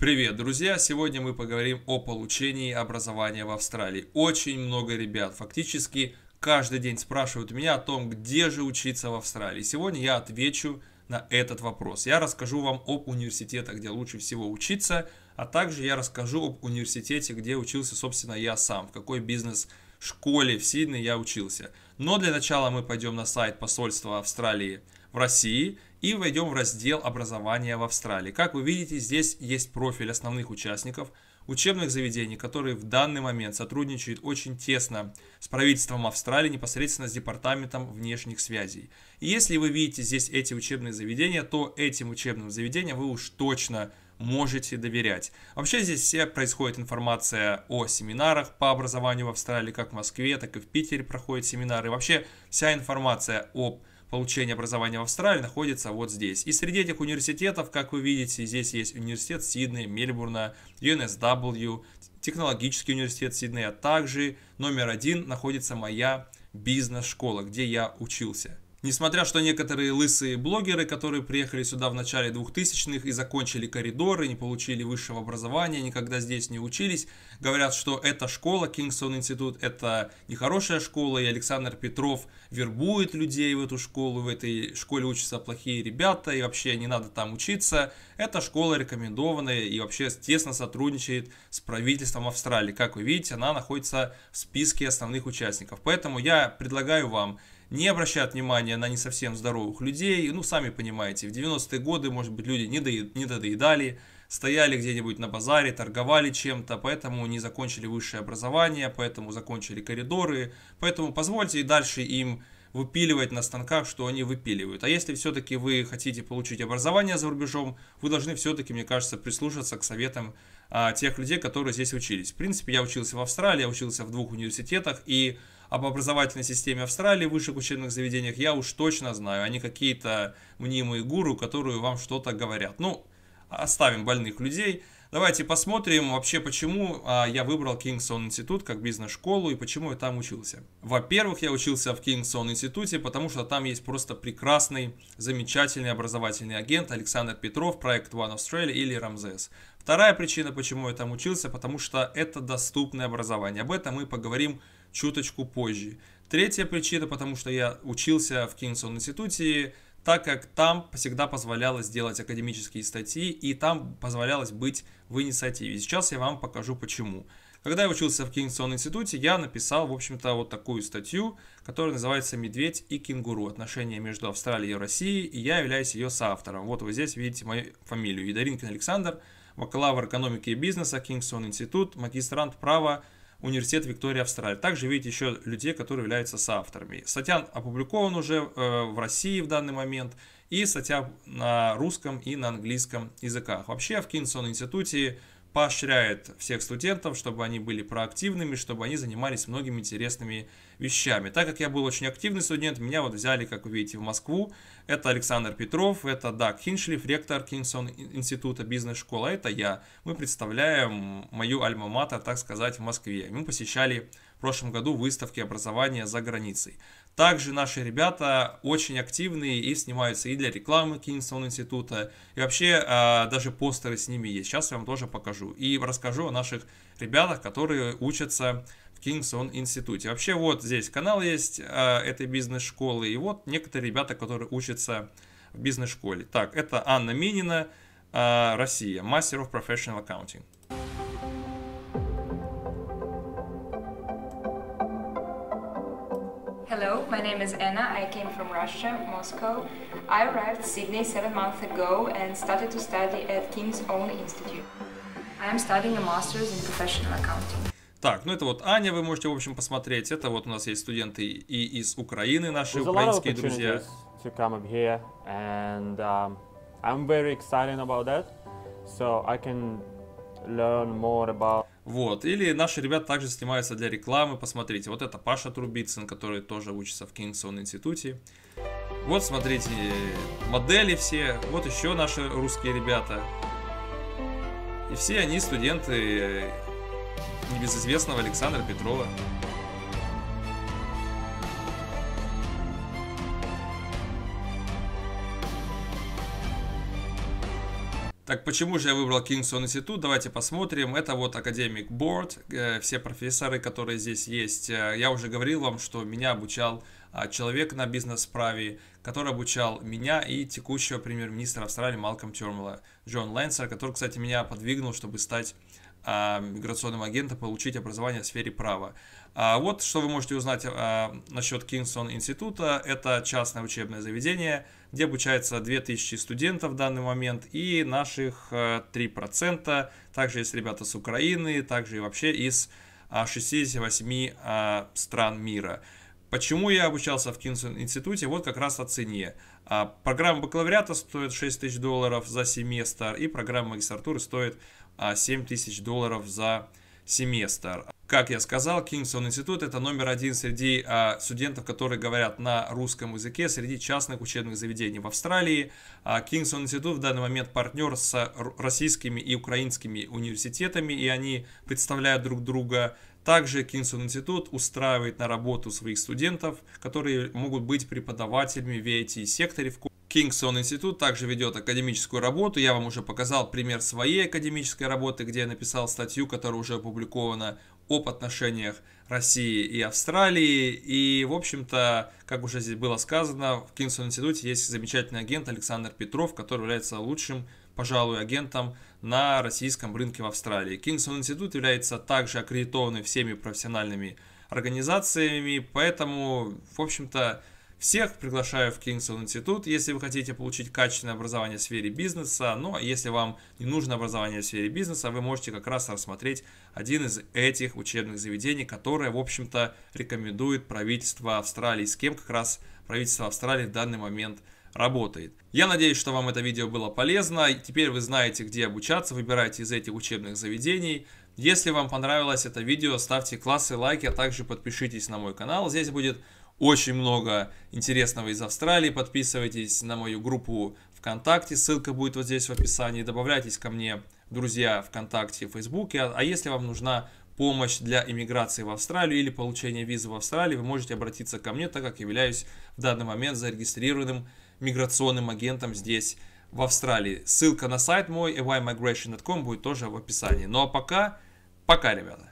Привет, друзья! Сегодня мы поговорим о получении образования в Австралии. Очень много ребят, фактически каждый день спрашивают меня о том, где же учиться в Австралии. Сегодня я отвечу на этот вопрос. Я расскажу вам об университетах, где лучше всего учиться, а также я расскажу об университете, где учился, собственно, я сам, в какой бизнес-школе в Сидне я учился. Но для начала мы пойдем на сайт посольства Австралии в России – и войдем в раздел образования в Австралии. Как вы видите, здесь есть профиль основных участников учебных заведений, которые в данный момент сотрудничают очень тесно с правительством Австралии, непосредственно с Департаментом внешних связей. И если вы видите здесь эти учебные заведения, то этим учебным заведениям вы уж точно можете доверять. Вообще здесь все происходит информация о семинарах по образованию в Австралии, как в Москве, так и в Питере проходят семинары. Вообще вся информация об получения образования в Австралии находится вот здесь. И среди этих университетов, как вы видите, здесь есть университет Сидней, Мельбурна, UNSW, технологический университет Сидней. А Также номер один находится моя бизнес-школа, где я учился. Несмотря что некоторые лысые блогеры, которые приехали сюда в начале 2000-х и закончили коридоры, не получили высшего образования, никогда здесь не учились, говорят, что эта школа, Кингстон Институт, это нехорошая школа, и Александр Петров вербует людей в эту школу, в этой школе учатся плохие ребята, и вообще не надо там учиться. Эта школа рекомендованная и вообще тесно сотрудничает с правительством Австралии. Как вы видите, она находится в списке основных участников. Поэтому я предлагаю вам не обращают внимания на не совсем здоровых людей. Ну, сами понимаете, в 90-е годы, может быть, люди не недоедали, стояли где-нибудь на базаре, торговали чем-то, поэтому не закончили высшее образование, поэтому закончили коридоры. Поэтому позвольте и дальше им выпиливать на станках, что они выпиливают. А если все-таки вы хотите получить образование за рубежом, вы должны все-таки, мне кажется, прислушаться к советам а, тех людей, которые здесь учились. В принципе, я учился в Австралии, я учился в двух университетах, и об образовательной системе Австралии в высших учебных заведениях я уж точно знаю, а не какие-то мнимые гуру, которые вам что-то говорят. Ну, оставим больных людей. Давайте посмотрим вообще, почему а, я выбрал Кингсон институт как бизнес-школу и почему я там учился. Во-первых, я учился в Кингсон институте, потому что там есть просто прекрасный, замечательный образовательный агент Александр Петров, проект One Australia или Рамзес. Вторая причина, почему я там учился, потому что это доступное образование. Об этом мы поговорим чуточку позже. Третья причина, потому что я учился в Кингсон институте, так как там всегда позволялось делать академические статьи, и там позволялось быть в инициативе. Сейчас я вам покажу почему. Когда я учился в Кингсон институте, я написал, в общем-то, вот такую статью, которая называется «Медведь и кенгуру. Отношения между Австралией и Россией», и я являюсь ее соавтором. Вот вы здесь видите мою фамилию. Идаринкин Александр, бакалавр экономики и бизнеса, Кингсон институт, магистрант права, университет Виктория Австралия. Также видите еще людей, которые являются соавторами. Статья опубликована уже э, в России в данный момент и статья на русском и на английском языках. Вообще в Кинсон институте поощряет всех студентов, чтобы они были проактивными, чтобы они занимались многими интересными вещами. Так как я был очень активный студент, меня вот взяли, как вы видите, в Москву. Это Александр Петров, это Даг Хиншлиф, ректор Кингсон Института бизнес-школы, а это я. Мы представляем мою альма-матер, так сказать, в Москве. Мы посещали в прошлом году выставки образования за границей. Также наши ребята очень активные и снимаются и для рекламы Кингстон института, и вообще а, даже постеры с ними есть. Сейчас я вам тоже покажу и расскажу о наших ребятах, которые учатся в Кингстон институте. Вообще вот здесь канал есть а, этой бизнес-школы, и вот некоторые ребята, которые учатся в бизнес-школе. Так, это Анна Минина, а, Россия, Master of Professional Accounting. my name is Anna. I came from Russia, Moscow. I arrived Sydney seven months ago and started to study at King's Own Institute. I am studying a master's in professional accounting. Так, ну это вот Аня, вы можете, в общем, посмотреть. Это вот у нас есть студенты и из Украины, наши украинские друзья. To come up here and um, I'm very excited about that, so I can learn more about Вот. Или наши ребята также снимаются для рекламы. Посмотрите, вот это Паша Трубицын, который тоже учится в Кингсон-институте. Вот, смотрите, модели все. Вот еще наши русские ребята. И все они студенты э, небезызвестного Александра Петрова. Так почему же я выбрал Кингсон институт? Давайте посмотрим. Это вот академик борт, э, все профессоры, которые здесь есть. Э, я уже говорил вам, что меня обучал а, человек на бизнес-праве, который обучал меня и текущего премьер-министра Австралии Малком Термела, Джон Лэнсер, который, кстати, меня подвигнул, чтобы стать Эм, миграционного агента получить образование в сфере права. А, вот что вы можете узнать а, насчет Кингсон института. Это частное учебное заведение, где обучается 2000 студентов в данный момент и наших 3%. Э, также есть ребята с Украины, также и вообще из 68 а, стран мира. Почему я обучался в Кингсон институте? Вот как раз о цене. Программа бакалавриата стоит 6 тысяч долларов за семестр, и программа магистратуры стоит 7 а, тысяч долларов за семестр. Как я сказал, Кингсон институт это номер один среди а, студентов, которые говорят на русском языке, среди частных учебных заведений в Австралии. А, Кингсон институт в данный момент партнер с российскими и украинскими университетами, и они представляют друг друга. Также Кингсон институт устраивает на работу своих студентов, которые могут быть преподавателями в IT-секторе в Кингсон Институт также ведет академическую работу. Я вам уже показал пример своей академической работы, где я написал статью, которая уже опубликована об отношениях России и Австралии. И, в общем-то, как уже здесь было сказано, в Кингсон институте есть замечательный агент Александр Петров, который является лучшим, пожалуй, агентом на российском рынке в Австралии. Кингсон институт является также аккредитованным всеми профессиональными организациями, поэтому, в общем-то, всех приглашаю в Кингстон институт, если вы хотите получить качественное образование в сфере бизнеса. Но ну, а если вам не нужно образование в сфере бизнеса, вы можете как раз рассмотреть один из этих учебных заведений, которое, в общем-то, рекомендует правительство Австралии, с кем как раз правительство Австралии в данный момент работает. Я надеюсь, что вам это видео было полезно. Теперь вы знаете, где обучаться, выбирайте из этих учебных заведений. Если вам понравилось это видео, ставьте классы, лайки, а также подпишитесь на мой канал. Здесь будет очень много интересного из Австралии. Подписывайтесь на мою группу ВКонтакте, ссылка будет вот здесь в описании. Добавляйтесь ко мне, друзья, ВКонтакте, в Фейсбуке. А, а если вам нужна помощь для иммиграции в Австралию или получения визы в Австралии, вы можете обратиться ко мне, так как я являюсь в данный момент зарегистрированным миграционным агентом здесь, в Австралии. Ссылка на сайт мой, aymigration.com, будет тоже в описании. Ну а пока, пока, ребята!